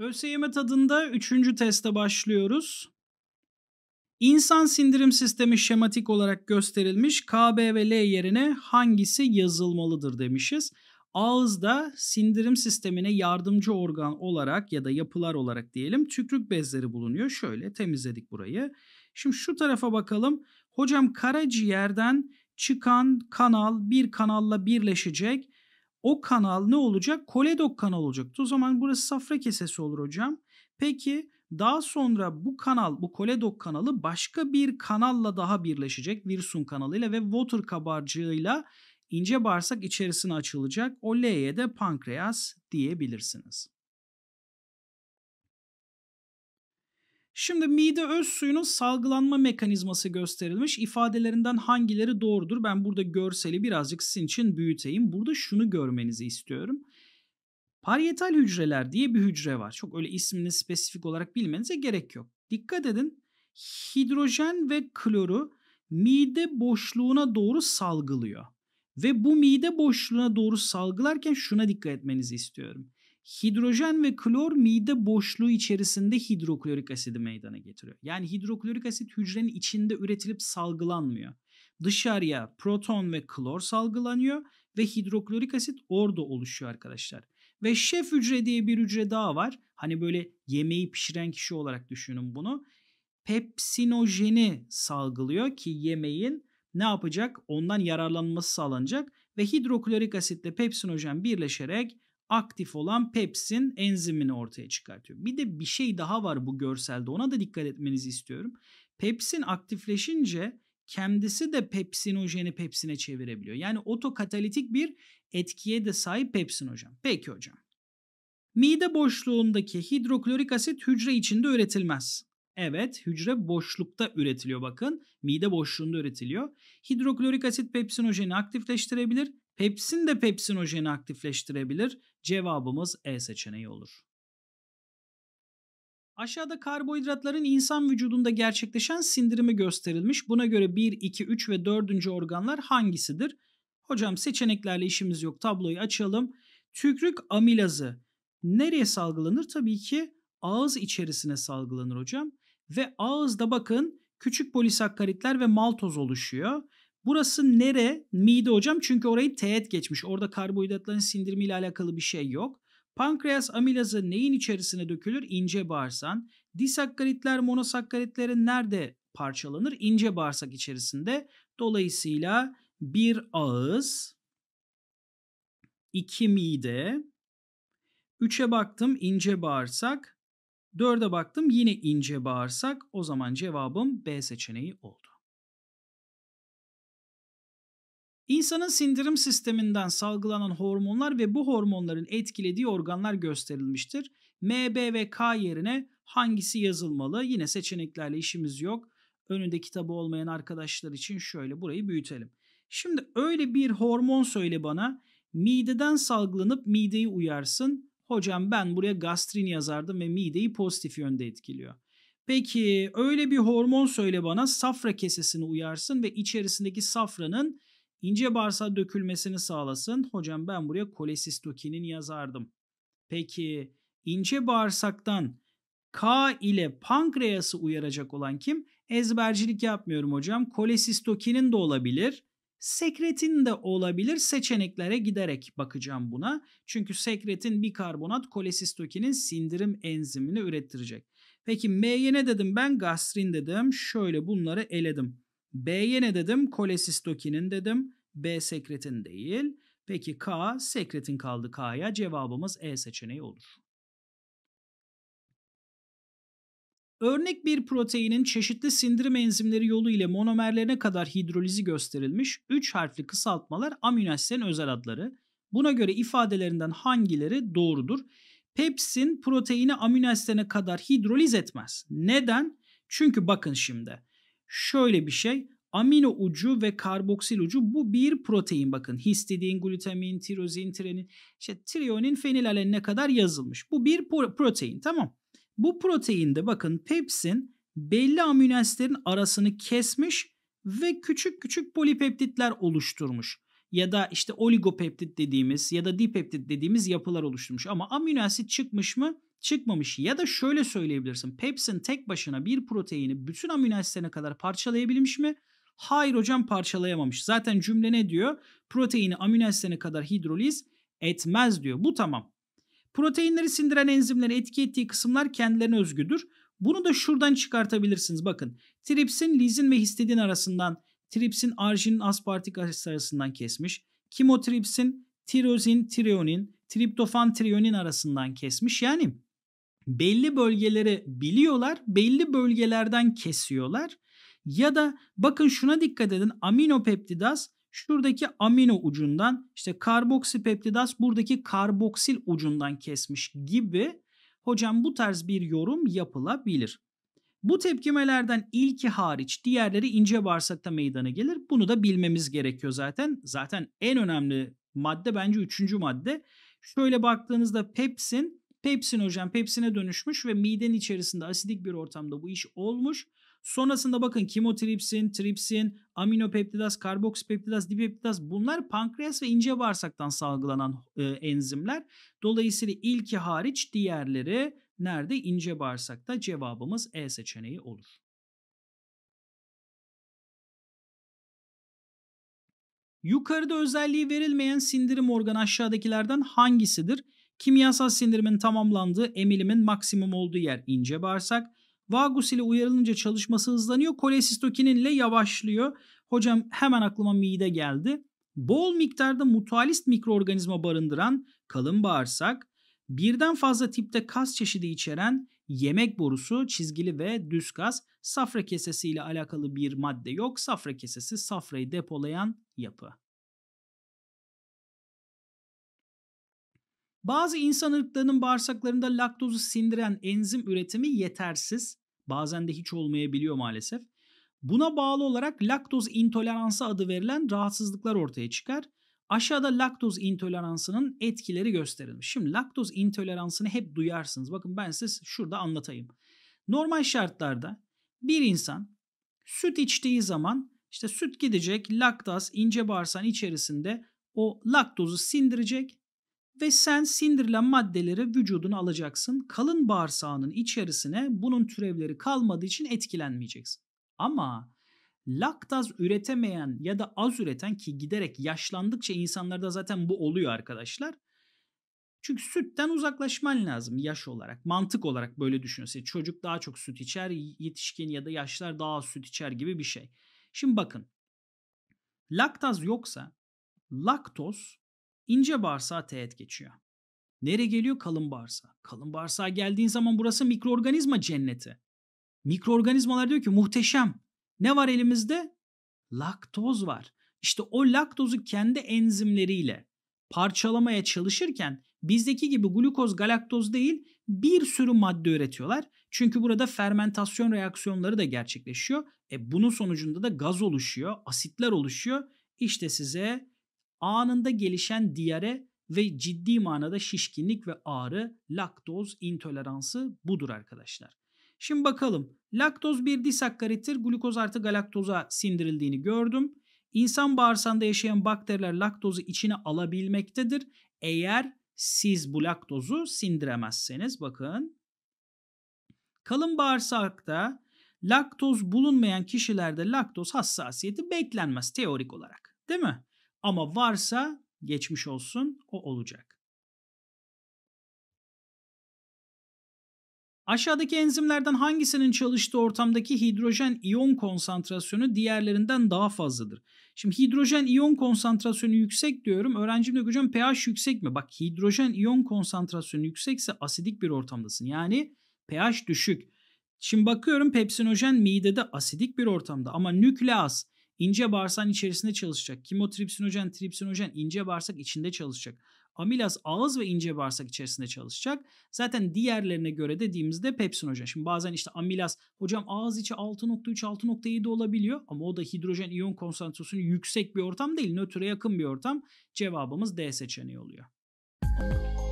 ÖSYM e tadında üçüncü teste başlıyoruz. İnsan sindirim sistemi şematik olarak gösterilmiş KB ve L yerine hangisi yazılmalıdır demişiz. Ağızda sindirim sistemine yardımcı organ olarak ya da yapılar olarak diyelim tükrük bezleri bulunuyor. Şöyle temizledik burayı. Şimdi şu tarafa bakalım. Hocam karaciğerden çıkan kanal bir kanalla birleşecek o kanal ne olacak? Koledok kanal olacaktı. O zaman burası safra kesesi olur hocam. Peki daha sonra bu kanal, bu Koledok kanalı başka bir kanalla daha birleşecek. Virsun kanalıyla ve water kabarcığıyla ince bağırsak içerisine açılacak. O L'ye de pankreas diyebilirsiniz. Şimdi mide öz suyunun salgılanma mekanizması gösterilmiş. İfadelerinden hangileri doğrudur? Ben burada görseli birazcık sizin için büyüteyim. Burada şunu görmenizi istiyorum. Parietal hücreler diye bir hücre var. Çok öyle ismini spesifik olarak bilmenize gerek yok. Dikkat edin. Hidrojen ve kloru mide boşluğuna doğru salgılıyor. Ve bu mide boşluğuna doğru salgılarken şuna dikkat etmenizi istiyorum. Hidrojen ve klor mide boşluğu içerisinde hidroklorik asidi meydana getiriyor. Yani hidroklorik asit hücrenin içinde üretilip salgılanmıyor. Dışarıya proton ve klor salgılanıyor ve hidroklorik asit orada oluşuyor arkadaşlar. Ve şef hücre diye bir hücre daha var. Hani böyle yemeği pişiren kişi olarak düşünün bunu. Pepsinojeni salgılıyor ki yemeğin ne yapacak? Ondan yararlanması sağlanacak ve hidroklorik asitle pepsinojen birleşerek aktif olan pepsin enzimini ortaya çıkartıyor. Bir de bir şey daha var bu görselde ona da dikkat etmenizi istiyorum. Pepsin aktifleşince kendisi de pepsinojeni pepsine çevirebiliyor. Yani otokatalitik bir etkiye de sahip pepsin hocam. Peki hocam. Mide boşluğundaki hidroklorik asit hücre içinde üretilmez. Evet, hücre boşlukta üretiliyor bakın. Mide boşluğunda üretiliyor. Hidroklorik asit pepsinojeni aktifleştirebilir. Pepsin de pepsinojeni aktifleştirebilir. Cevabımız E seçeneği olur. Aşağıda karbohidratların insan vücudunda gerçekleşen sindirimi gösterilmiş. Buna göre 1, 2, 3 ve 4. organlar hangisidir? Hocam seçeneklerle işimiz yok. Tabloyu açalım. Tükrük amilazı nereye salgılanır? Tabii ki ağız içerisine salgılanır hocam. Ve ağızda bakın küçük polisakkaritler ve maltoz oluşuyor. Burası nere? Mide hocam çünkü orayı teğet geçmiş. Orada karbohidratların sindirimiyle alakalı bir şey yok. Pankreas amilazı neyin içerisine dökülür? İnce bağırsan. Disakkaritler monosakkaritlere nerede parçalanır? İnce bağırsak içerisinde. Dolayısıyla bir ağız, iki mide, üçe baktım ince bağırsak, dörde baktım yine ince bağırsak. O zaman cevabım B seçeneği oldu. İnsanın sindirim sisteminden salgılanan hormonlar ve bu hormonların etkilediği organlar gösterilmiştir. M, B ve K yerine hangisi yazılmalı? Yine seçeneklerle işimiz yok. Önünde kitabı olmayan arkadaşlar için şöyle burayı büyütelim. Şimdi öyle bir hormon söyle bana. Mideden salgılanıp mideyi uyarsın. Hocam ben buraya gastrin yazardım ve mideyi pozitif yönde etkiliyor. Peki öyle bir hormon söyle bana safra kesesini uyarsın ve içerisindeki safranın İnce bağırsağa dökülmesini sağlasın. Hocam ben buraya kolesistokinin yazardım. Peki ince bağırsaktan K ile pankreası uyaracak olan kim? Ezbercilik yapmıyorum hocam. Kolesistokinin de olabilir. Sekretin de olabilir. Seçeneklere giderek bakacağım buna. Çünkü sekretin bikarbonat kolesistokinin sindirim enzimini ürettirecek. Peki M'ye ne dedim ben? Gastrin dedim. Şöyle bunları eledim. B'ye ne dedim? Kolesistokinin dedim. B sekretin değil. Peki K sekretin kaldı K'ya. Cevabımız E seçeneği olur. Örnek bir proteinin çeşitli sindirim enzimleri yolu ile monomerlerine kadar hidrolizi gösterilmiş 3 harfli kısaltmalar aminoasitlerin özel adları. Buna göre ifadelerinden hangileri doğrudur? Pepsin proteini aminoasitlerine kadar hidroliz etmez. Neden? Çünkü bakın şimdi. Şöyle bir şey amino ucu ve karboksil ucu bu bir protein bakın. Histidin, glutamin, tirozin, trenin, işte trionin, fenilalenine kadar yazılmış. Bu bir protein tamam. Bu proteinde bakın pepsin belli amino asitlerin arasını kesmiş ve küçük küçük polipeptitler oluşturmuş. Ya da işte oligopeptit dediğimiz ya da dipeptit dediğimiz yapılar oluşturmuş. Ama amino asit çıkmış mı? çıkmamış. Ya da şöyle söyleyebilirsin. Pepsin tek başına bir proteini bütün amino asitlerine kadar parçalayabilmiş mi? Hayır hocam parçalayamamış. Zaten cümle ne diyor? Proteini amino asitlerine kadar hidroliz etmez diyor. Bu tamam. Proteinleri sindiren enzimleri etki ettiği kısımlar kendilerine özgüdür. Bunu da şuradan çıkartabilirsiniz. Bakın tripsin, lizin ve histidin arasından, tripsin, arginin, aspartik asit arasından kesmiş. Kimotripsin, tirozin, trionin, triptofan, trionin arasından kesmiş. Yani belli bölgeleri biliyorlar, belli bölgelerden kesiyorlar. Ya da bakın şuna dikkat edin aminopeptidaz şuradaki amino ucundan işte karboksipeptidaz buradaki karboksil ucundan kesmiş gibi hocam bu tarz bir yorum yapılabilir. Bu tepkimelerden ilki hariç diğerleri ince bağırsakta meydana gelir. Bunu da bilmemiz gerekiyor zaten. Zaten en önemli madde bence üçüncü madde. Şöyle baktığınızda pepsin Pepsin hocam pepsine dönüşmüş ve miden içerisinde asidik bir ortamda bu iş olmuş. Sonrasında bakın kimotripsin, tripsin, aminopeptidaz, karboksipeptidaz, dipeptidaz bunlar pankreas ve ince bağırsaktan salgılanan e, enzimler. Dolayısıyla ilki hariç diğerleri nerede? ince bağırsakta cevabımız E seçeneği olur. Yukarıda özelliği verilmeyen sindirim organı aşağıdakilerden hangisidir? Kimyasal sindirimin tamamlandığı emilimin maksimum olduğu yer ince bağırsak. Vagus ile uyarılınca çalışması hızlanıyor. Kolesistokinin ile yavaşlıyor. Hocam hemen aklıma mide geldi. Bol miktarda mutualist mikroorganizma barındıran kalın bağırsak, birden fazla tipte kas çeşidi içeren yemek borusu, çizgili ve düz kas, safra kesesi ile alakalı bir madde yok. Safra kesesi safrayı depolayan yapı. Bazı insan ırklarının bağırsaklarında laktozu sindiren enzim üretimi yetersiz. Bazen de hiç olmayabiliyor maalesef. Buna bağlı olarak laktoz intoleransı adı verilen rahatsızlıklar ortaya çıkar. Aşağıda laktoz intoleransının etkileri gösterilmiş. Şimdi laktoz intoleransını hep duyarsınız. Bakın ben size şurada anlatayım. Normal şartlarda bir insan süt içtiği zaman işte süt gidecek, laktaz ince bağırsağın içerisinde o laktozu sindirecek ve sen sindirilen maddeleri vücuduna alacaksın. Kalın bağırsağının içerisine bunun türevleri kalmadığı için etkilenmeyeceksin. Ama laktaz üretemeyen ya da az üreten ki giderek yaşlandıkça insanlarda zaten bu oluyor arkadaşlar. Çünkü sütten uzaklaşman lazım yaş olarak. Mantık olarak böyle düşünüyorsun. Çocuk daha çok süt içer, yetişkin ya da yaşlar daha az süt içer gibi bir şey. Şimdi bakın. Laktaz yoksa laktoz ince bağırsağa teğet geçiyor. Nere geliyor? Kalın bağırsağa. Kalın bağırsağa geldiğin zaman burası mikroorganizma cenneti. Mikroorganizmalar diyor ki muhteşem. Ne var elimizde? Laktoz var. İşte o laktozu kendi enzimleriyle parçalamaya çalışırken bizdeki gibi glukoz galaktoz değil bir sürü madde üretiyorlar. Çünkü burada fermentasyon reaksiyonları da gerçekleşiyor. E bunun sonucunda da gaz oluşuyor, asitler oluşuyor. İşte size anında gelişen diyare ve ciddi manada şişkinlik ve ağrı, laktoz intoleransı budur arkadaşlar. Şimdi bakalım. Laktoz bir disakkarittir. Glukoz artı galaktoza sindirildiğini gördüm. İnsan bağırsağında yaşayan bakteriler laktozu içine alabilmektedir. Eğer siz bu laktozu sindiremezseniz bakın. Kalın bağırsakta laktoz bulunmayan kişilerde laktoz hassasiyeti beklenmez teorik olarak. Değil mi? Ama varsa geçmiş olsun o olacak. Aşağıdaki enzimlerden hangisinin çalıştığı ortamdaki hidrojen iyon konsantrasyonu diğerlerinden daha fazladır? Şimdi hidrojen iyon konsantrasyonu yüksek diyorum. Öğrencim de hocam pH yüksek mi? Bak hidrojen iyon konsantrasyonu yüksekse asidik bir ortamdasın. Yani pH düşük. Şimdi bakıyorum pepsinojen midede asidik bir ortamda ama nükleaz İnce bağırsağın içerisinde çalışacak. Kimotripsinojen, tripsinojen ince bağırsak içinde çalışacak. Amilaz ağız ve ince bağırsak içerisinde çalışacak. Zaten diğerlerine göre dediğimizde pepsinojen. Şimdi bazen işte amilaz hocam ağız içi 6.3 6.7 olabiliyor ama o da hidrojen iyon konsantrasyonu yüksek bir ortam değil. Nötre yakın bir ortam. Cevabımız D seçeneği oluyor. Müzik